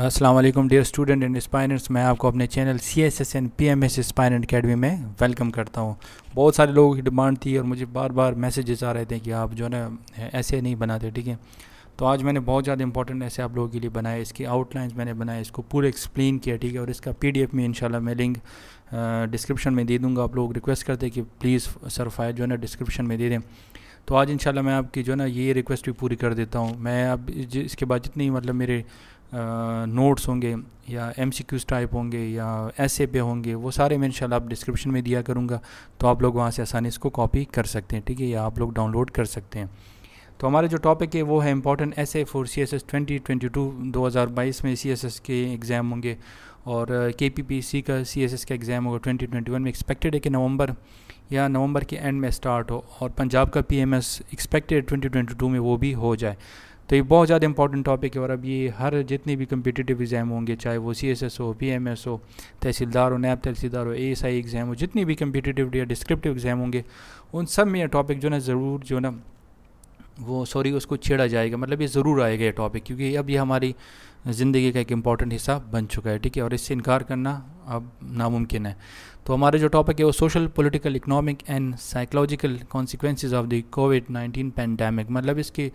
अस्सलाम वालेकुम dear student and स्पाइनेंट्स मैं आपको अपने channel C S S N P M S spine academy में वेलकम करता हूँ बहुत सारे लोगों की डिमांड थी और मुझे बार बार मैसेजेस आ रहे थे कि आप जो है ना ऐसे नहीं बनाते ठीक है तो आज मैंने बहुत ज़्यादा इंपॉर्टेंट ऐसे आप लोगों के लिए बनाए इसकी आउटलाइंस मैंने बनाए इसको पूरे एक्सप्लेन किया ठीक है और इसका पी डी एफ में इंशाल्लाह मैं लिंक डिस्क्रिप्शन में दे दूँगा आप लोग रिक्वेस्ट करते कि प्लीज़ सर फाइल जो है ना डिस्क्रिप्शन में दे दें तो आज इंशाल्लाह मैं आपकी जो है ना ये रिक्वेस्ट भी पूरी कर देता हूँ मैं अब इसके बाद जितनी मतलब मेरे नोट्स होंगे या एम सी क्यूज़ टाइप होंगे या ऐसे पे होंगे वो सारे मैं इन आप डिस्क्रिप्शन में दिया करूँगा तो आप लोग वहाँ से आसानी इसको कॉपी कर सकते हैं ठीक है या आप लोग डाउनलोड कर सकते हैं तो हमारे जो टॉपिक है वो है important S A for C S S twenty twenty two दो हज़ार बाईस में सी एस एस के एग्ज़ाम होंगे और के पी पी सी का सी एस एस का एग्ज़ाम होगा ट्वेंटी ट्वेंटी वन में एक्सपेक्टेड है कि नवंबर या नवंबर के एंड में स्टार्ट हो और पंजाब का P M S expected twenty twenty two में वो भी हो जाए तो ये बहुत ज़्यादा इंपॉर्टेंट टॉपिक है और अब ये हर जितने भी कम्पिटिटिव एग्ज़ाम होंगे चाहे वो सी एस एस हो पी एम एस हो तहसीलदार हो नैब तहसीलदार हो ए एस आई एग्ज़ाम हो जितने भी कम्पिटिटिव या डिस्क्रिप्टिव एग्ज़ाम होंगे उन सब में यह टॉपिक जो ना ज़रूर जो ना वो सॉरी उसको छेड़ा जाएगा मतलब ये ज़रूर आएगा ये टॉपिक क्योंकि अब ये हमारी ज़िंदगी का एक इम्पॉर्टेंट हिस्सा बन चुका है ठीक है और इससे इनकार करना अब नामुमकिन है तो हमारा जो टॉपिक है वो social political economic and psychological consequences of the COVID nineteen pandemic मतलब इसके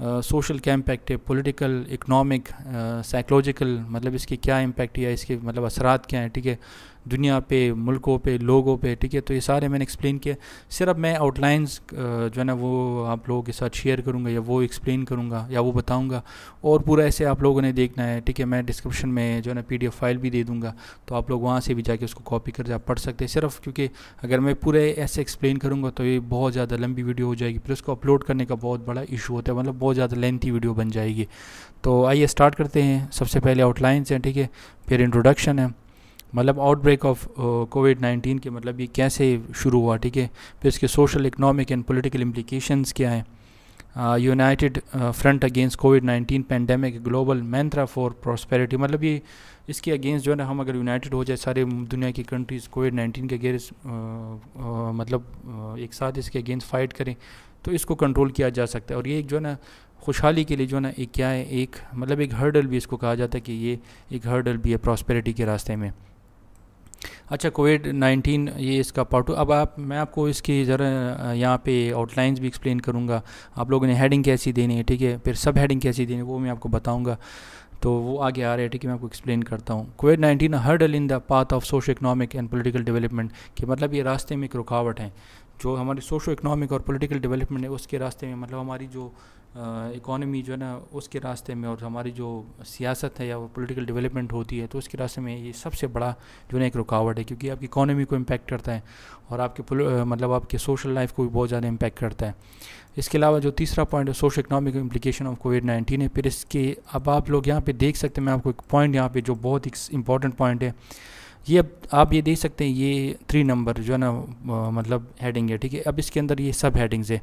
मतलब सोशल क्या इम्पैक्ट है पॉलिटिकल इकनॉमिक साइकोलॉजिकल मतलब इसके क्या इम्पैक्ट या इसके मतलब असरात क्या हैं ठीक है दुनिया पे मुल्कों पे लोगों पे ठीक है तो ये सारे मैंने एक्सप्लेन किया सिर्फ मैं आउटलाइंस जो है ना वो आप लोगों के साथ शेयर करूँगा या वो एक्सप्लेन करूँगा या वो बताऊँगा और पूरा ऐसे आप लोगों ने देखना है ठीक है मैं डिस्क्रिप्शन में जो है ना पी फाइल भी दे दूँगा तो आप लोग वहाँ से भी जाके उसको कॉपी कर जा पढ़ सकते हैं सिर्फ क्योंकि अगर मैं पूरे ऐसे एक्सप्लेन करूँगा तो ये बहुत ज़्यादा लंबी वीडियो हो जाएगी फिर उसको अपलोड करने का बहुत बड़ा इशू होता है मतलब बहुत ज़्यादा लेंथी वीडियो बन जाएगी तो आइए स्टार्ट करते हैं सबसे पहले आउटलाइंस हैं ठीक है फिर इंट्रोडक्शन है मतलब आउटब्रेक ऑफ कोविड नाइन्टीन के मतलब ये कैसे शुरू हुआ ठीक है फिर इसके social economic and political implications क्या हैं united front against COVID nineteen pandemic global mantra for prosperity मतलब ये इसके अगेंस्ट जो है ना हम अगर यूनाइटेड हो जाए सारे दुनिया की कंट्रीज़ कोविड नाइन्टीन के अगेंस्ट uh, uh, मतलब uh, एक साथ इसके अगेंस्ट फाइट करें तो इसको कंट्रोल किया जा सकता है और ये एक जो है ना खुशहाली के लिए जो है ना एक क्या है एक मतलब एक हर्डल भी इसको कहा जाता है कि ये एक हर्डल भी है प्रॉस्पेरिटी के रास्ते में अच्छा कोविड नाइन्टीन ये इसका पार्ट टू अब आप मैं आपको इसकी ज़रा यहाँ पे आउटलाइंस भी एक्सप्लेन करूँगा आप लोगों ने हेडिंग कैसी देनी है ठीक है फिर सब हेडिंग कैसी देनी है वो मैं आपको बताऊँगा तो वो आगे आ रहे हैं ठीक है मैं आपको एक्सप्लेन करता हूँ COVID nineteen hurdle in the path of socio economic and political development कि मतलब ये रास्ते में एक रुकावट है जो हमारी सोशो इकनॉमिक और पोलिटिकल डेवलपमेंट है उसके रास्ते में मतलब हमारी जो इकोनॉमी जो है ना उसके रास्ते में और हमारी जो सियासत है या पॉलिटिकल डेवलपमेंट होती है तो उसके रास्ते में ये सबसे बड़ा जो है ना एक रुकावट है क्योंकि आपकी इकोनॉमी को इम्पेक्ट करता है और आपके मतलब आपके सोशल लाइफ को भी बहुत ज़्यादा इम्पेक्ट करता है इसके अलावा जो तीसरा पॉइंट है socio economic implication of COVID nineteen है फिर इसके अब आप लोग यहाँ पर देख सकते हैं मैं आपको एक पॉइंट यहाँ पर जो बहुत ही इंपॉर्टेंट पॉइंट है ये अब आप ये देख सकते हैं ये थ्री नंबर जो है ना मतलब हेडिंग है ठीक है अब इसके अंदर ये सब हेडिंग्स है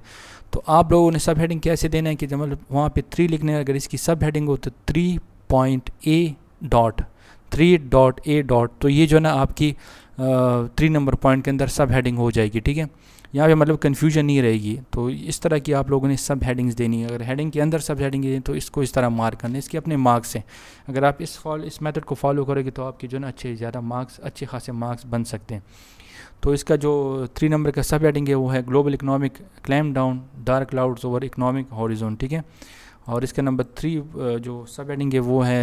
तो आप लोगों ने सब हेडिंग कैसे देना है कि जब मतलब वहाँ पे थ्री लिखने अगर इसकी सब हेडिंग हो तो three point A dot three dot A dot तो ये जो है ना आपकी थ्री नंबर पॉइंट के अंदर सब हेडिंग हो जाएगी ठीक है यहाँ पे मतलब कन्फ्यूजन नहीं रहेगी तो इस तरह की आप लोगों ने सब हेडिंग्स देनी है अगर हेडिंग के अंदर सब हेडिंग दें तो इसको इस तरह मार्क करना है इसके अपने मार्क्स हैं अगर आप इस फॉल इस मेथड को फॉलो करोगे तो आपके जो ना अच्छे ज़्यादा मार्क्स अच्छे खासे मार्क्स बन सकते हैं तो इसका जो थ्री नंबर का सब हेडिंग है वो है global economic clampdown dark clouds over economic horizon ठीक है और इसका नंबर थ्री जो सब हेडिंग है वो है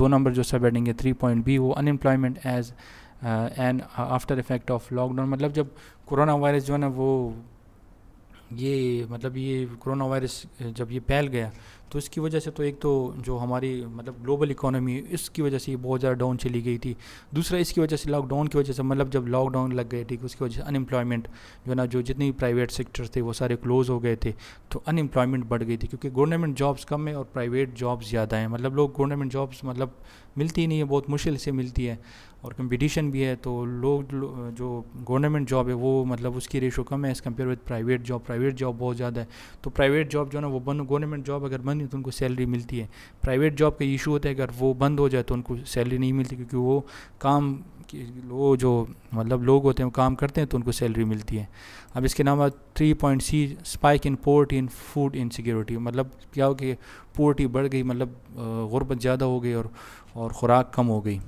दो नंबर जो सब हेडिंग है थ्री पॉइंट बी वो unemployment as and after effect of lockdown मतलब जब कोरोना वायरस जो है ना वो ये मतलब ये कोरोना वायरस जब ये फैल गया तो इसकी वजह से तो एक तो जो हमारी मतलब ग्लोबल इकोनॉमी है इसकी वजह से बहुत ज़्यादा डाउन चली गई थी दूसरा इसकी वजह से लॉकडाउन की वजह से मतलब जब लॉकडाउन लग गए थे उसकी वजह से अनएम्प्लॉयमेंट जो है ना जो जितने प्राइवेट सेक्टर थे वो सारे क्लोज़ हो गए थे तो अनएम्प्लॉयमेंट बढ़ गई थी क्योंकि गवर्नमेंट जॉब्स कम है और प्राइवेट जॉब्स ज़्यादा हैं मतलब लोग गवर्नमेंट जॉब्स मतलब मिलती ही नहीं है बहुत मुश्किल से मिलती है और कंपटीशन भी है तो लोग लो, जो गवर्नमेंट जॉब है वो मतलब उसकी रेशो कम है as compare with private job private job बहुत ज़्यादा है तो प्राइवेट जॉब जो है ना वो बंद गवर्नमेंट जॉब अगर बंद नहीं तो उनको सैलरी मिलती है प्राइवेट जॉब का इशू होता है अगर वो बंद हो जाए तो उनको सैलरी नहीं मिलती क्योंकि वो काम वो जो मतलब लोग होते हैं वो काम करते हैं तो उनको सैलरी मिलती है अब इसके नाम three point C spike in port in food insecurity मतलब क्या हो कि पोर्टी बढ़ गई मतलब गुर्बत ज़्यादा हो गई और और ख़ुराक कम हो गई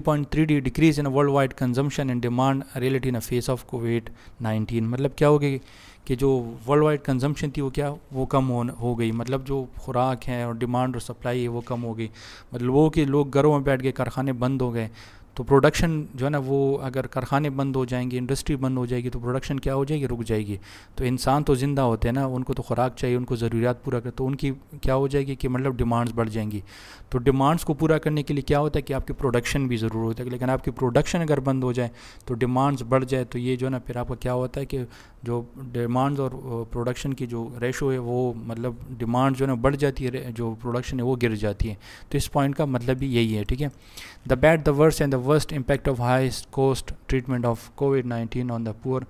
3.3 decrease in worldwide consumption and demand reality in face of COVID 19 मतलब क्या हो गई कि जो वर्ल्ड वाइड कंजम्पशन थी वो क्या वो कम हो हो गई मतलब जो खुराक है और डिमांड और सप्लाई है वो कम हो गई मतलब वो कि लोग घरों में बैठ गए कारखाने बंद हो गए तो प्रोडक्शन जो है ना वो अगर कारखाने बंद हो जाएंगे इंडस्ट्री बंद हो जाएगी तो प्रोडक्शन क्या हो जाएगी रुक जाएगी तो इंसान तो ज़िंदा होते हैं ना उनको तो खुराक चाहिए उनको ज़रूरियात पूरा कर तो उनकी क्या हो जाएगी कि मतलब डिमांड्स बढ़ जाएंगी तो डिमांड्स को पूरा करने के लिए क्या होता है कि आपकी प्रोडक्शन भी ज़रूर होता है लेकिन आपकी प्रोडक्शन अगर बंद हो जाए तो डिमांड्स बढ़ जाए तो ये जो है ना फिर आपका क्या होता है कि जो डिमांड्स और प्रोडक्शन की जो रेशो है वो मतलब डिमांड जो है ना बढ़ जाती है जो प्रोडक्शन है वो गिर जाती है तो इस पॉइंट का मतलब भी यही है ठीक है the bad the worse and the worst impact of high cost treatment of COVID 19 on the poor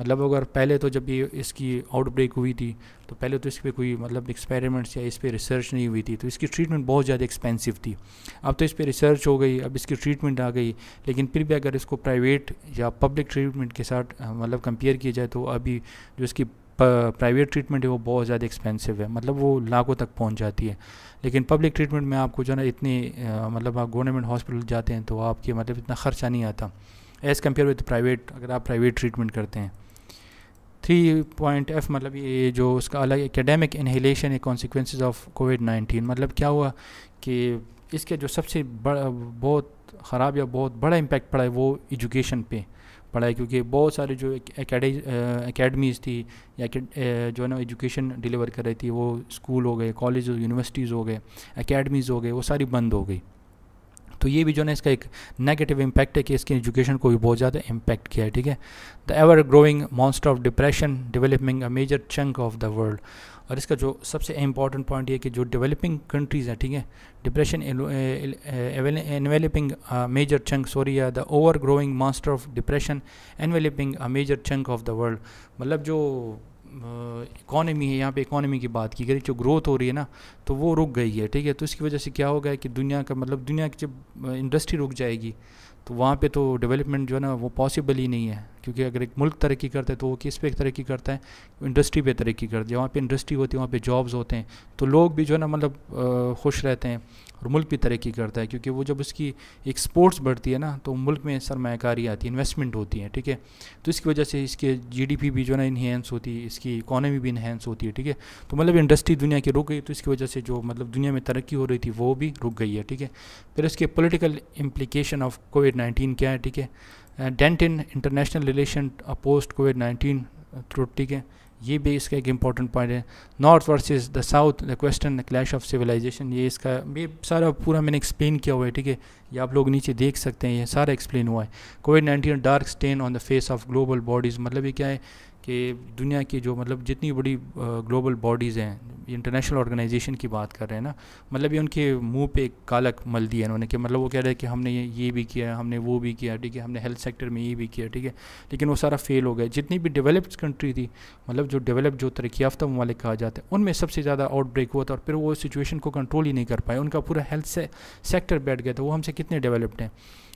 मतलब अगर पहले तो जब ये इसकी आउटब्रेक हुई थी तो पहले तो इस पर कोई मतलब एक्सपेरिमेंट्स या इस पर रिसर्च नहीं हुई थी तो इसकी ट्रीटमेंट बहुत ज़्यादा एक्सपेंसिव थी अब तो इस पर रिसर्च हो गई अब इसकी ट्रीटमेंट आ गई लेकिन फिर भी अगर इसको प्राइवेट या पब्लिक ट्रीटमेंट के साथ मतलब कंपेयर किया जाए तो अभी जो इसकी प्राइवेट ट्रीटमेंट है वो बहुत ज़्यादा एक्सपेंसिव है मतलब वो लाखों तक पहुंच जाती है लेकिन पब्लिक ट्रीटमेंट में आपको जो है ना इतनी आ, मतलब आप गवर्नमेंट हॉस्पिटल जाते हैं तो आपके मतलब इतना ख़र्चा नहीं आता एज़ कम्पेयर विथ प्राइवेट अगर आप प्राइवेट ट्रीटमेंट करते हैं थ्री पॉइंट एफ मतलब ये जो उसका अलग एकेडमिक इनहेलेशन है कॉन्सिक्वेंस ऑफ कोविड नाइन्टीन मतलब क्या हुआ कि इसके जो सबसे बड़ा बहुत ख़राब या बहुत बड़ा इम्पेक्ट पड़ा है वो एजुकेशन पे पढ़ाई क्योंकि बहुत सारे जो अकेडमीज़ थी या जो है ना एजुकेशन डिलीवर कर रही थी वो स्कूल हो गए कॉलेज यूनिवर्सिटीज़ हो गए अकेडमीज़ हो गए वो सारी बंद हो गई तो ये भी जो है ना इसका एक नेगेटिव इम्पैक्ट है कि इसकी एजुकेशन को भी बहुत ज़्यादा इम्पैक्ट किया है ठीक है the ever growing monster of depression developing a major chunk of the world और इसका जो सबसे इम्पॉर्टेंट पॉइंट ये कि जो डेवलपिंग कंट्रीज़ हैं ठीक है depression enveloping major chunk sorry the over growing master of depression enveloping major chunk of the world मतलब जो इकॉनमी uh, है यहाँ पे इकॉनमी की बात की गई जो ग्रोथ हो रही है ना तो वो रुक गई है ठीक है तो इसकी वजह से क्या होगा कि दुनिया का मतलब दुनिया की जब इंडस्ट्री रुक जाएगी तो वहाँ पे तो डेवलपमेंट जो है ना वो पॉसिबल ही नहीं है क्योंकि अगर एक मुल्क तरक्की करता है तो वो किस पे तरक्की करता है इंडस्ट्री पे तरक्की करती है वहाँ पे इंडस्ट्री होती है वहाँ पे जॉब्स होते हैं तो लोग भी जो है ना मतलब खुश रहते हैं और मुल्क भी तरक्की करता है क्योंकि वो जब उसकी एक्सपोर्ट्स बढ़ती है ना तो मुल्क में सरमाकारी आती है इन्वेस्टमेंट होती है ठीक है तो इसकी वजह से इसके जीडीपी भी जो है ना इन्हेंस होती है इसकी इकोनॉमी भी इन्हेंस होती है ठीक है तो मतलब इंडस्ट्री दुनिया की रुक गई तो इसकी वजह से जो मतलब दुनिया में तरक्की हो रही थी वो भी रुक गई है ठीक है फिर इसके political implication of COVID nineteen क्या है ठीक है dent in international relation post COVID nineteen through ठीक है ये भी इसका एक इम्पॉर्टेंट पॉइंट है north versus the south the question the clash of civilization ये इसका ये सारा पूरा मैंने एक्सप्लेन किया हुआ है ठीक है ये आप लोग नीचे देख सकते हैं ये सारा एक्सप्लेन हुआ है COVID nineteen dark stain on the face of global bodies मतलब ये क्या है कि दुनिया की जो मतलब जितनी बड़ी ग्लोबल बॉडीज़ हैं इंटरनेशनल ऑर्गेनाइजेशन की बात कर रहे हैं ना मतलब ये उनके मुंह पे एक कालक मल दिया इन्होंने कि मतलब वो कह रहे हैं कि हमने ये ये भी किया हमने वो भी किया ठीक है हमने हेल्थ सेक्टर में ये भी किया ठीक है लेकिन वो सारा फेल हो गया जितनी भी डेवलप्ड कंट्री थी मतलब जो डेवलप जो तरक्की याफ्ता ममालिक कहा जाता है उनमें सबसे ज़्यादा आउटब्रेक हुआ था और फिर वो सिचुएशन को कंट्रोल ही नहीं कर पाए उनका पूरा हेल्थ से सेक्टर बैठ गया था वो हमसे कितने डेवलप्ड हैं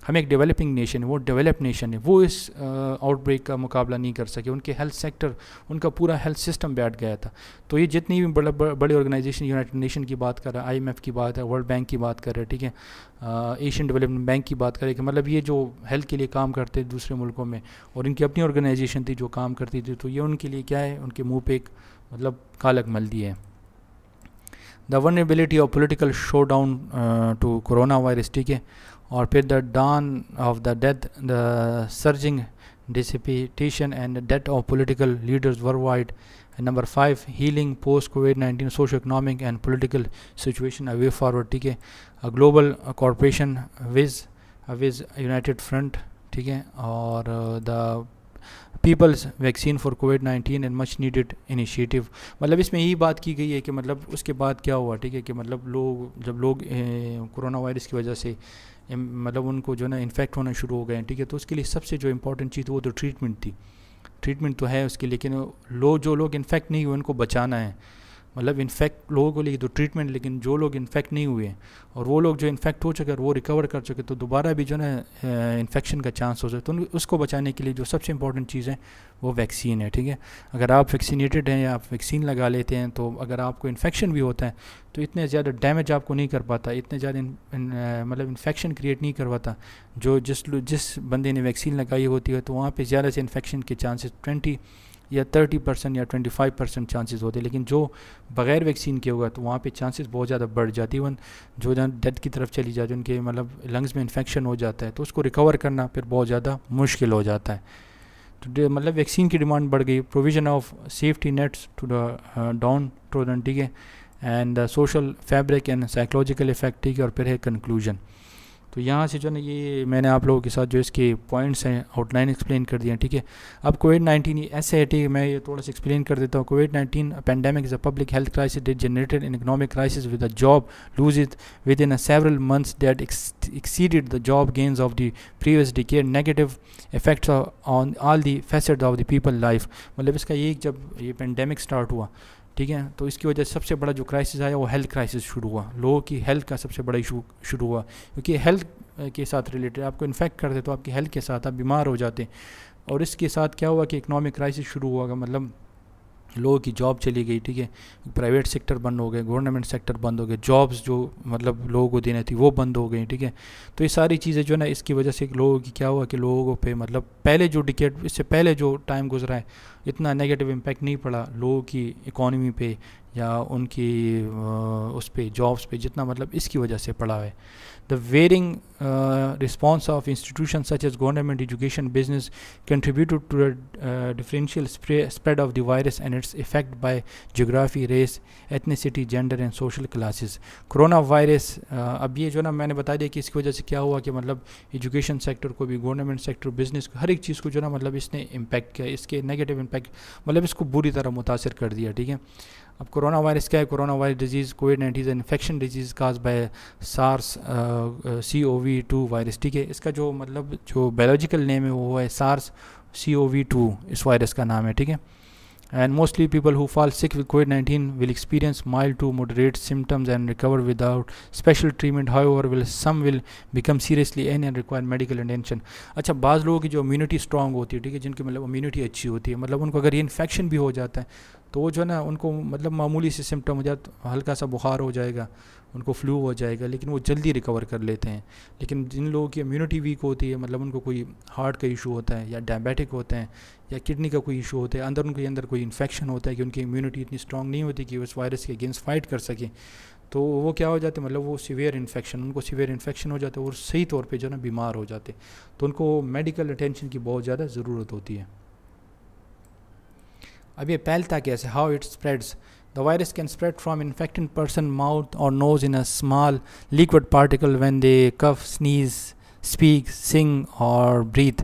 हम एक डेवलपिंग नेशन है वो डेवलप नेशन है वो इस आउटब्रेक का मुकाबला नहीं कर सके उनके हेल्थ सेक्टर उनका पूरा हेल्थ सिस्टम बैठ गया था तो ये जितनी भी बड़ा बड़े ऑर्गेनाइजेशन यूनाइटेड नेशन की बात कर रहा है आईएमएफ की बात है वर्ल्ड बैंक की बात कर रहे हैं ठीक है एशियन डेवलपमेंट बैंक की बात करें कि मतलब ये जो हेल्थ के लिए काम करते दूसरे मुल्कों में और इनकी अपनी ऑर्गेनाइजेशन थी जो काम करती थी तो ये उनके लिए क्या है उनके मुँह पर एक मतलब कालक मल दी है the vulnerability of political showdown to corona virus ठीक है और फिर the dawn of the death the surging dissipation and death of political leaders worldwide number five healing post COVID nineteen socio economic and political situation a way forward ठीक है global corporation vis vis united front ठीक है और the people's vaccine for COVID nineteen and much needed initiative मतलब इसमें यही बात की गई है कि मतलब उसके बाद क्या हुआ ठीक है कि मतलब लोग जब लोग कोरोना वायरस की वजह से मतलब उनको जो है ना इन्फेक्ट होना शुरू हो गए हैं ठीक है तो उसके लिए सबसे जो इम्पोर्टेंट चीज़ वो तो ट्रीटमेंट थी ट्रीटमेंट तो है उसकी लेकिन लोग जो लोग इन्फेक्ट नहीं हुए उनको बचाना है मतलब इन्फेक्ट लोगों को लिए तो ट्रीटमेंट लेकिन जो लोग इन्फेक्ट नहीं हुए और वो लोग जो इन्फेक्ट हो चुके वो रिकवर कर चुके तो दोबारा भी जो ना इन्फेक्शन का चांस हो सकता है तो उसको बचाने के लिए जो सबसे इंपॉर्टेंट चीज़ है वो वैक्सीन है ठीक है अगर आप वैक्सीनेटेड हैं या आप वैक्सीन लगा लेते हैं तो अगर आपको इन्फेक्शन भी होता है तो इतने ज़्यादा डैमेज आपको नहीं कर पाता इतने ज़्यादा मतलब इन्फेक्शन क्रिएट नहीं करवाता जो जिस जिस बंदे ने वैक्सीन लगाई होती है तो वहाँ पर ज़्यादा से इन्फेक्शन के चांसेस ट्वेंटी या थर्टी परसेंट या ट्वेंटी फाइव परसेंट चांसेज़ होते लेकिन जो बग़ैर वैक्सीन के होगा तो वहाँ पर चांसेज बहुत ज़्यादा बढ़ जाती इवन जो जहाँ डेथ की तरफ चली जाती उनके मतलब लंग्स में इन्फेक्शन हो जाता है तो उसको रिकवर करना फिर बहुत ज़्यादा मुश्किल हो जाता है तो मतलब वैक्सीन की डिमांड बढ़ गई provision of safety nets to the downtrodden ठीक है and the social fabric and psychological effect ठीक है और फिर है कंक्लूजन तो यहाँ से जो है ना ये मैंने आप लोगों के साथ जो इसके पॉइंट्स हैं आउटलाइन एक्सप्लेन कर दिया ठीक है अब कोविड नाइन्टीन ऐसे है ठीक है मैं ये थोड़ा सा एक्सप्लेन कर देता हूँ COVID nineteen pandemic is a public health crisis that generated in economic crisis with a job losses within a several months that exceeded the job gains of the previous decade negative effects on all the facets of the people life मतलब इसका ये जब ये pandemic start हुआ ठीक है तो इसकी वजह से सबसे बड़ा जो क्राइसिस आया वो हेल्थ क्राइसिस शुरू हुआ लोगों की हेल्थ का सबसे बड़ा इशू शुरू हुआ क्योंकि हेल्थ के साथ रिलेटेड आपको इन्फेक्ट करते तो आपकी हेल्थ के साथ आप बीमार हो जाते और इसके साथ क्या हुआ कि इकनॉमिक क्राइसिस शुरू हुआ मतलब लोगों की जॉब चली गई ठीक है प्राइवेट सेक्टर बंद हो गए गवर्नमेंट सेक्टर बंद हो गए जॉब्स जो मतलब लोगों को देने थी वो बंद हो गई ठीक है तो ये सारी चीज़ें जो है ना इसकी वजह से लोगों की क्या हुआ कि लोगों पे मतलब पहले जो डिकेट इससे पहले जो टाइम गुजरा है इतना नेगेटिव इम्पैक्ट नहीं पड़ा लोगों की इकॉनमी पे या उनकी उस पर जॉब्स पे जितना मतलब इसकी वजह से पड़ा है the varying response of institution such as government education business contributed to differential spread of the virus and its effect by geography race ethnicity gender and social classes coronavirus अब ये जो ना मैंने बता दिया कि इसकी वजह से क्या हुआ कि मतलब एजुकेशन सेक्टर को भी गवर्नमेंट सेक्टर बिजनेस को हर एक चीज़ को जो ना मतलब इसने इम्पैक्ट किया इसके नेगेटिव इम्पैक्ट मतलब इसको बुरी तरह मुतासर कर दिया ठीक है अब कोरोना वायरस क्या है coronavirus disease COVID nineteen infection disease caused by SARS C O V two virus ठीक है इसका जो मतलब जो बायोलॉजिकल नेम है वो है SARS C O V two इस वायरस का नाम है ठीक है and mostly people who fall sick with COVID-19 will experience mild to moderate symptoms and recover without special treatment however will some will become seriously ill and require medical attention acha baaz logo ki jo immunity strong hoti hai theek hai जिनकी matlab immunity achhi hoti hai matlab unko agar ये infection भी हो जाता है तो वो जो है ना उनको मतलब मामूली से सिम्टम हो जाता हल्का सा बुखार हो जाएगा उनको फ्लू हो जाएगा लेकिन वो जल्दी रिकवर कर लेते हैं लेकिन जिन लोगों की इम्यूनिटी वीक होती है मतलब उनको कोई हार्ट का इशू होता है या डायबिटिक होते हैं या किडनी का कोई इशू होता है अंदर उनके अंदर कोई इन्फेक्शन होता है कि उनकी इम्यूनिटी इतनी स्ट्रांग नहीं होती कि उस वायरस के अगेंस्ट फाइट कर सकें तो वो क्या हो जाते हैं मतलब वो सीवियर इन्फेक्शन उनको सीवियर इन्फेक्शन हो जाता है और सही तौर पे जो है ना बीमार हो जाते तो उनको मेडिकल अटेंशन की बहुत ज़्यादा ज़रूरत होती है अब ये पैलता कैसे how it spreads The virus can spread from infected person mouth or nose in a small liquid particle when they cough, sneeze, speak, sing or breathe.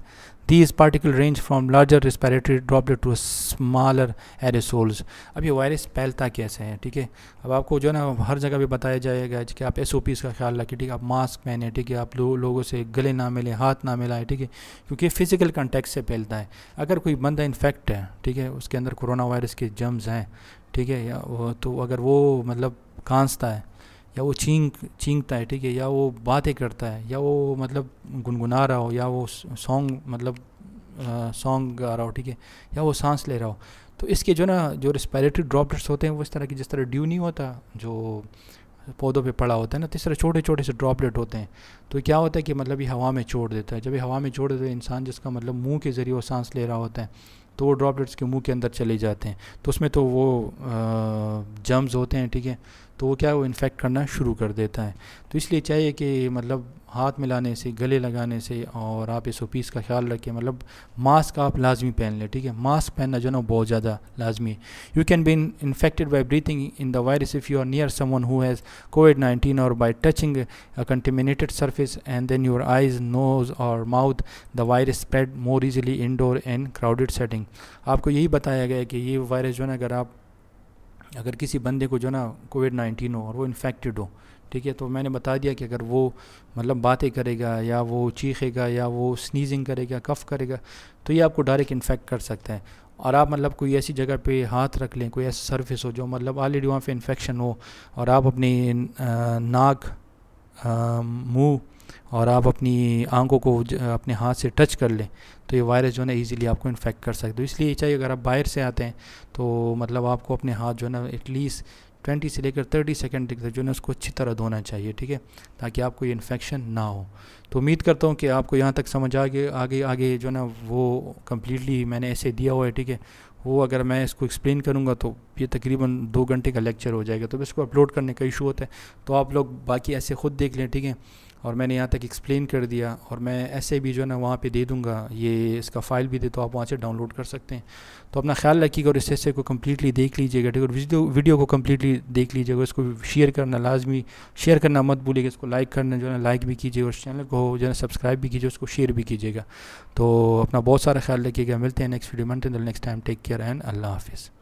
These particles range from larger respiratory droplet to smaller aerosols. अब ये virus फैलता कैसे है ठीक है अब आपको जो है ना हर जगह पे बताया जाएगा कि आप एस का ख्याल रखें ठीक है आप मास्क पहने ठीक है आप लो, लोगों से गले ना मिलें हाथ ना मिलाएं ठीक है क्योंकि फिजिकल कंटेक्ट से फैलता है अगर कोई बंदा इन्फेक्ट है ठीक है उसके अंदर कोरोना वायरस के जर्म्स हैं ठीक है या वो तो अगर वो मतलब कांसता है या वो चींक चींकता है ठीक है या वो बातें करता है या वो मतलब गुनगुना रहा हो या वो सॉन्ग मतलब सॉन्ग गा रहा हो ठीक है या वो सांस ले रहा हो तो इसके जो ना जो रिस्पायरेटरी ड्रॉपलेट्स होते हैं वो इस तरह की जिस तरह ड्यू नहीं होता जो पौधों पे पड़ा होता है ना तो इस तरह छोटे छोटे से ड्रॉपलेट होते हैं तो क्या होता है कि मतलब ये हवा में छोड़ देता है जब ये हवा में छोड़ देता है इंसान जिसका मतलब मुंह के ज़रिए वो सांस ले रहा होता है तो वो ड्रॉपलेट्स के मुंह के अंदर चले जाते हैं तो उसमें तो वो जम्स होते हैं ठीक है तो वो क्या है वो इन्फेक्ट करना शुरू कर देता है तो इसलिए चाहिए कि मतलब हाथ मिलाने से गले लगाने से और आप इस पीस का ख्याल रखें मतलब मास्क आप लाजमी पहन लें ठीक है मास्क पहनना जो है ना बहुत ज़्यादा लाजमी है you can be infected by breathing in the virus if you are near someone who has COVID nineteen और by touching contaminated surface and then your eyes nose और mouth the virus spread more easily indoor and crowded setting आपको यही बताया गया कि ये virus जो है ना अगर आप अगर किसी बंदे को जो ना कोविड नाइन्टीन हो और वो इन्फेक्टेड हो ठीक है तो मैंने बता दिया कि अगर वो मतलब बातें करेगा या वो चीखेगा या वो स्नीजिंग करेगा कफ़ करेगा तो ये आपको डायरेक्ट इन्फेक्ट कर सकता है और आप मतलब कोई ऐसी जगह पे हाथ रख लें कोई ऐसा सर्विस हो जो मतलब ऑलरेडी वहाँ पे इन्फेक्शन हो और आप अपनी नाक मुंह और आप अपनी आंखों को अपने हाथ से टच कर लें तो ये वायरस जो है ना ईज़िली आपको इन्फेक्ट कर सकते हो तो इसलिए चाहिए अगर आप बाहर से आते हैं तो मतलब आपको अपने हाथ जो है ना एटलीस्ट ट्वेंटी से लेकर थर्टी सेकेंड तक जो है उसको अच्छी तरह धोना चाहिए ठीक है ताकि आपको ये इन्फेक्शन ना हो तो उम्मीद करता हूँ कि आपको यहाँ तक समझ आ गए आगे आगे जो ना वो कम्प्लीटली मैंने ऐसे दिया हुआ है ठीक है वो अगर मैं इसको एक्सप्लेन करूँगा तो ये तकरीबन दो घंटे का लेक्चर हो जाएगा तो इसको अपलोड करने का इशू होता है तो आप लोग बाकी ऐसे खुद देख लें ठीक है और मैंने यहाँ तक एक्सप्लेन कर दिया और मैं ऐसे भी जो है ना वहाँ पे दे दूँगा ये इसका फाइल भी दे तो आप वहाँ से डाउनलोड कर सकते हैं तो अपना ख्याल रखिएगा और इस हिस्से को कम्प्लीटली देख लीजिएगा ठीक है वीडियो को कम्प्लीटली देख लीजिएगा इसको शेयर करना लाजमी शेयर करना मत भूलिएगा इसको लाइक करना जो है ना लाइक भी कीजिए और चैनल को जो है सब्सक्राइब भी कीजिए उसको शेयर भी कीजिएगा तो अपना बहुत सारा ख्याल रखिएगा मिलते हैं next video month next time take care and अल्लाह हाफिज़